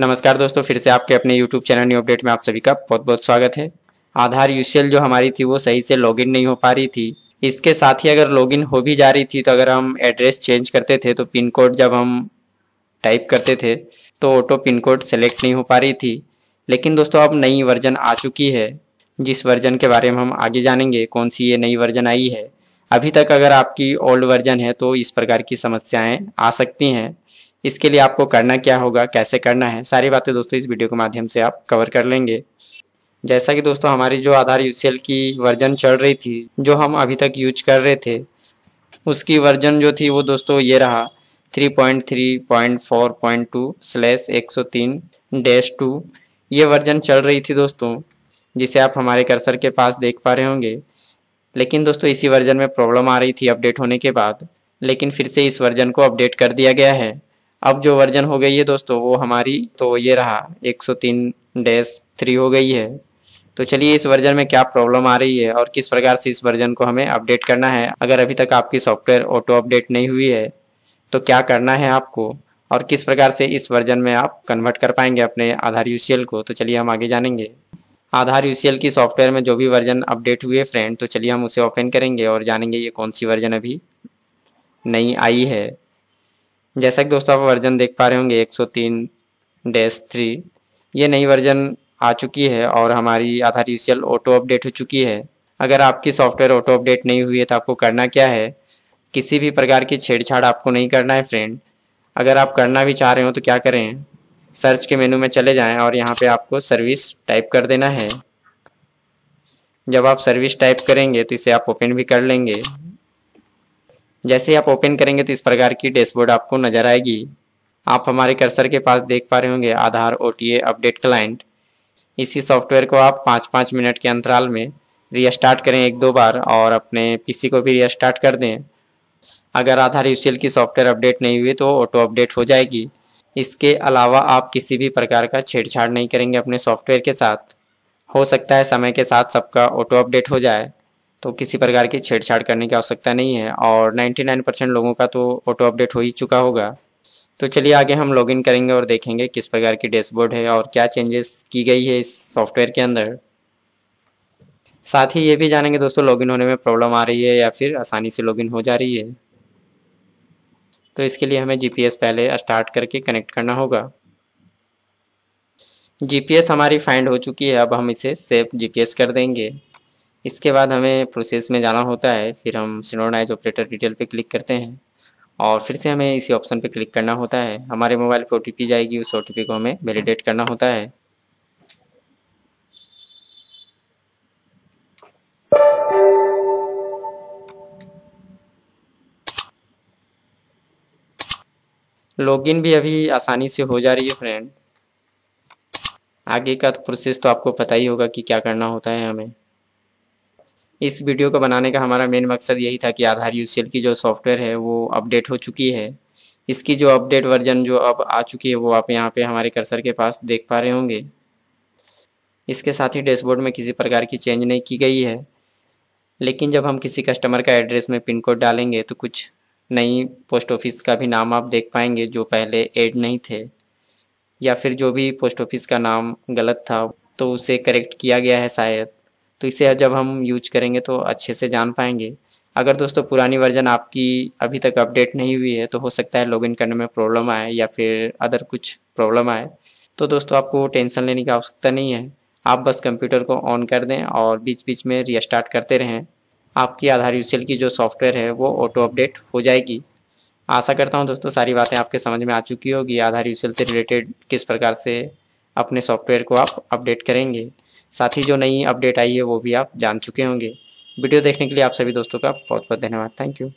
नमस्कार दोस्तों फिर से आपके अपने YouTube चैनल न्यू अपडेट में आप सभी का बहुत बहुत स्वागत है आधार यूसीएल जो हमारी थी वो सही से लॉगिन नहीं हो पा रही थी इसके साथ ही अगर लॉगिन हो भी जा रही थी तो अगर हम एड्रेस चेंज करते थे तो पिन कोड जब हम टाइप करते थे तो ऑटो पिन कोड सेलेक्ट नहीं हो पा रही थी लेकिन दोस्तों अब नई वर्जन आ चुकी है जिस वर्जन के बारे में हम आगे जानेंगे कौन सी ये नई वर्जन आई है अभी तक अगर आपकी ओल्ड वर्जन है तो इस प्रकार की समस्याएँ आ सकती हैं इसके लिए आपको करना क्या होगा कैसे करना है सारी बातें दोस्तों इस वीडियो के माध्यम से आप कवर कर लेंगे जैसा कि दोस्तों हमारी जो आधार यूसीएल की वर्जन चल रही थी जो हम अभी तक यूज कर रहे थे उसकी वर्जन जो थी वो दोस्तों ये रहा 3.3.4.2 सौ 103 डैश टू ये वर्जन चल रही थी दोस्तों जिसे आप हमारे कर्सर के पास देख पा रहे होंगे लेकिन दोस्तों इसी वर्जन में प्रॉब्लम आ रही थी अपडेट होने के बाद लेकिन फिर से इस वर्जन को अपडेट कर दिया गया है अब जो वर्जन हो गई है दोस्तों वो हमारी तो ये रहा 103 डैश थ्री हो गई है तो चलिए इस वर्जन में क्या प्रॉब्लम आ रही है और किस प्रकार से इस वर्जन को हमें अपडेट करना है अगर अभी तक आपकी सॉफ्टवेयर ऑटो अपडेट नहीं हुई है तो क्या करना है आपको और किस प्रकार से इस वर्जन में आप कन्वर्ट कर पाएंगे अपने आधार यू को तो चलिए हम आगे जानेंगे आधार यू की सॉफ्टवेयर में जो भी वर्जन अपडेट हुए फ्रेंड तो चलिए हम उसे ओपन करेंगे और जानेंगे ये कौन सी वर्जन अभी नई आई है जैसा कि दोस्तों आप वर्जन देख पा रहे होंगे 103 डैश थ्री ये नई वर्जन आ चुकी है और हमारी आधार यूसीएल ऑटो अपडेट हो चुकी है अगर आपकी सॉफ्टवेयर ऑटो अपडेट नहीं हुई है तो आपको करना क्या है किसी भी प्रकार की छेड़छाड़ आपको नहीं करना है फ्रेंड अगर आप करना भी चाह रहे हो तो क्या करें सर्च के मेनू में चले जाएं और यहाँ पे आपको सर्विस टाइप कर देना है जब आप सर्विस टाइप करेंगे तो इसे आप ओपन भी कर लेंगे जैसे ही आप ओपन करेंगे तो इस प्रकार की डैशबोर्ड आपको नजर आएगी आप हमारे कर्सर के पास देख पा रहे होंगे आधार ओ अपडेट क्लाइंट इसी सॉफ्टवेयर को आप पाँच पाँच मिनट के अंतराल में रीस्टार्ट करें एक दो बार और अपने पीसी को भी रीस्टार्ट कर दें अगर आधार यूसीएल की सॉफ्टवेयर अपडेट नहीं हुई तो ऑटो अपडेट हो जाएगी इसके अलावा आप किसी भी प्रकार का छेड़छाड़ नहीं करेंगे अपने सॉफ्टवेयर के साथ हो सकता है समय के साथ सबका ऑटो अपडेट हो जाए तो किसी प्रकार की छेड़छाड़ करने की आवश्यकता नहीं है और 99 परसेंट लोगों का तो ऑटो अपडेट हो ही चुका होगा तो चलिए आगे हम लॉगिन करेंगे और देखेंगे किस प्रकार की डैशबोर्ड है और क्या चेंजेस की गई है इस सॉफ्टवेयर के अंदर साथ ही ये भी जानेंगे दोस्तों लॉगिन होने में प्रॉब्लम आ रही है या फिर आसानी से लॉगिन हो जा रही है तो इसके लिए हमें एस पहले स्टार्ट करके कनेक्ट करना होगा एस हमारी फाइंड हो चुकी है अब हम इसे सेव एस कर देंगे इसके बाद हमें प्रोसेस में जाना होता है फिर हम सिनोनाइज ऑपरेटर डिटेल पे क्लिक करते हैं और फिर से हमें इसी ऑप्शन पे क्लिक करना होता है हमारे मोबाइल पे ओ जाएगी उस ओ को हमें वैलिडेट करना होता है लॉगिन भी अभी आसानी से हो जा रही है फ्रेंड आगे का प्रोसेस तो, तो आपको पता ही होगा कि क्या करना होता है हमें इस वीडियो को बनाने का हमारा मेन मकसद यही था कि आधार यू की जो सॉफ्टवेयर है वो अपडेट हो चुकी है इसकी जो अपडेट वर्जन जो अब आ चुकी है वो आप यहाँ पे हमारे कर्सर के पास देख पा रहे होंगे इसके साथ ही डैशबोर्ड में किसी प्रकार की चेंज नहीं की गई है लेकिन जब हम किसी कस्टमर का एड्रेस में पिन कोड डालेंगे तो कुछ नई पोस्ट ऑफिस का भी नाम आप देख पाएंगे जो पहले एड नहीं थे या फिर जो भी पोस्ट ऑफिस का नाम गलत था तो उसे करेक्ट किया गया है शायद तो इसे जब हम यूज करेंगे तो अच्छे से जान पाएंगे अगर दोस्तों पुरानी वर्जन आपकी अभी तक अपडेट नहीं हुई है तो हो सकता है लॉगिन करने में प्रॉब्लम आए या फिर अदर कुछ प्रॉब्लम आए तो दोस्तों आपको टेंशन लेने की आवश्यकता नहीं है आप बस कंप्यूटर को ऑन कर दें और बीच बीच में रीस्टार्ट करते रहें आपकी आधार यूसेल की जो सॉफ्टवेयर है वो ऑटो अपडेट हो जाएगी आशा करता हूँ दोस्तों सारी बातें आपके समझ में आ चुकी होगी आधार यूसेल से रिलेटेड किस प्रकार से अपने सॉफ्टवेयर को आप अपडेट करेंगे साथ ही जो नई अपडेट आई है वो भी आप जान चुके होंगे वीडियो देखने के लिए आप सभी दोस्तों का बहुत बहुत धन्यवाद थैंक यू